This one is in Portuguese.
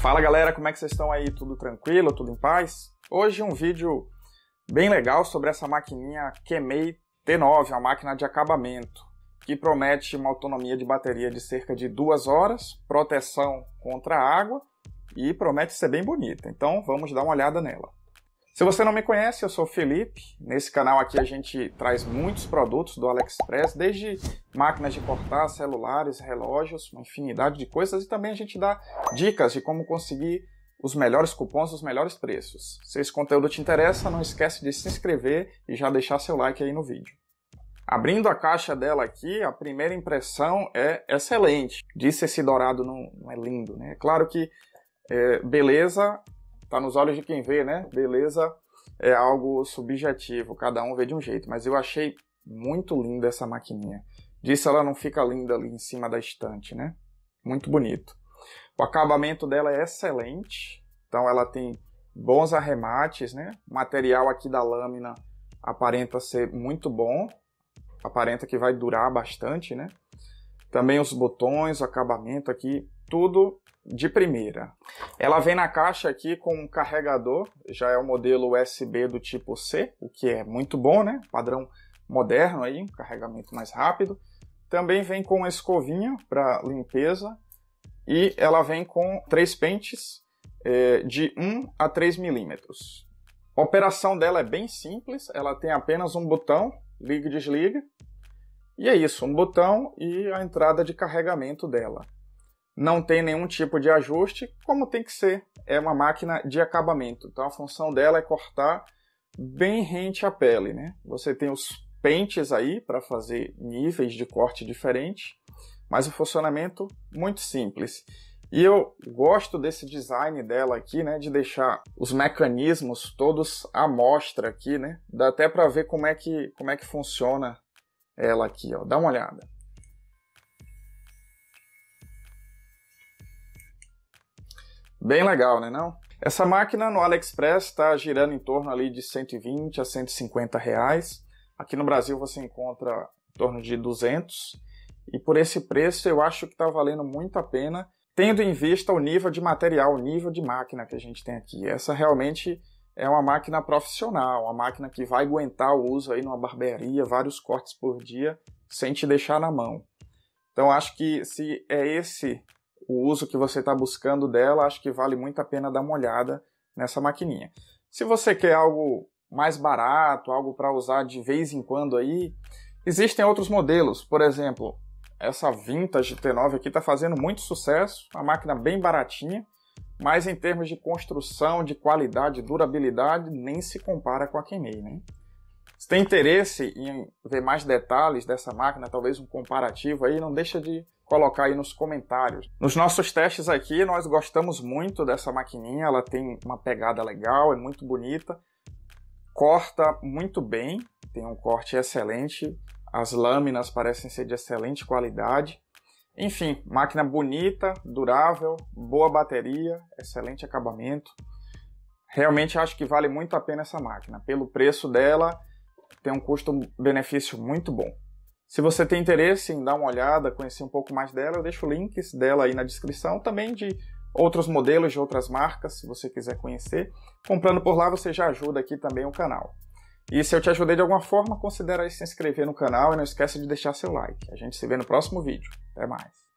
Fala galera, como é que vocês estão aí? Tudo tranquilo? Tudo em paz? Hoje um vídeo bem legal sobre essa maquininha Kemei T9, uma máquina de acabamento, que promete uma autonomia de bateria de cerca de duas horas, proteção contra água e promete ser bem bonita. Então vamos dar uma olhada nela. Se você não me conhece, eu sou Felipe. Nesse canal aqui a gente traz muitos produtos do AliExpress, desde máquinas de cortar, celulares, relógios, uma infinidade de coisas e também a gente dá dicas de como conseguir os melhores cupons, os melhores preços. Se esse conteúdo te interessa, não esquece de se inscrever e já deixar seu like aí no vídeo. Abrindo a caixa dela aqui, a primeira impressão é excelente. Disse esse dourado não, não é lindo, né? É claro que é, beleza Tá nos olhos de quem vê, né? Beleza é algo subjetivo, cada um vê de um jeito, mas eu achei muito linda essa maquininha. Disso ela não fica linda ali em cima da estante, né? Muito bonito. O acabamento dela é excelente, então ela tem bons arremates, né? O material aqui da lâmina aparenta ser muito bom, aparenta que vai durar bastante, né? Também os botões, o acabamento aqui tudo de primeira. Ela vem na caixa aqui com um carregador, já é o um modelo USB do tipo C, o que é muito bom, né? Padrão moderno aí, um carregamento mais rápido. Também vem com uma escovinha para limpeza e ela vem com três pentes é, de 1 a 3 milímetros. A operação dela é bem simples, ela tem apenas um botão, liga e desliga. E é isso, um botão e a entrada de carregamento dela não tem nenhum tipo de ajuste, como tem que ser. É uma máquina de acabamento, então a função dela é cortar bem rente à pele, né? Você tem os pentes aí para fazer níveis de corte diferentes, mas o funcionamento muito simples. E eu gosto desse design dela aqui, né, de deixar os mecanismos todos à mostra aqui, né? Dá até para ver como é que como é que funciona ela aqui, ó. Dá uma olhada. Bem legal, né não? Essa máquina no AliExpress está girando em torno ali de 120 a 150 reais. Aqui no Brasil você encontra em torno de 200 e por esse preço eu acho que está valendo muito a pena, tendo em vista o nível de material, o nível de máquina que a gente tem aqui. Essa realmente é uma máquina profissional, uma máquina que vai aguentar o uso aí numa barbearia, vários cortes por dia, sem te deixar na mão. Então acho que se é esse o uso que você está buscando dela, acho que vale muito a pena dar uma olhada nessa maquininha. Se você quer algo mais barato, algo para usar de vez em quando aí, existem outros modelos. Por exemplo, essa Vintage T9 aqui está fazendo muito sucesso, uma máquina bem baratinha, mas em termos de construção, de qualidade, durabilidade, nem se compara com a Kenei, né? Se tem interesse em ver mais detalhes dessa máquina, talvez um comparativo aí, não deixa de colocar aí nos comentários. Nos nossos testes aqui, nós gostamos muito dessa maquininha, ela tem uma pegada legal, é muito bonita, corta muito bem, tem um corte excelente, as lâminas parecem ser de excelente qualidade. Enfim, máquina bonita, durável, boa bateria, excelente acabamento. Realmente acho que vale muito a pena essa máquina. Pelo preço dela, tem um custo-benefício muito bom. Se você tem interesse em dar uma olhada, conhecer um pouco mais dela, eu deixo links dela aí na descrição, também de outros modelos de outras marcas, se você quiser conhecer. Comprando por lá, você já ajuda aqui também o canal. E se eu te ajudei de alguma forma, considere se inscrever no canal e não esqueça de deixar seu like. A gente se vê no próximo vídeo. Até mais.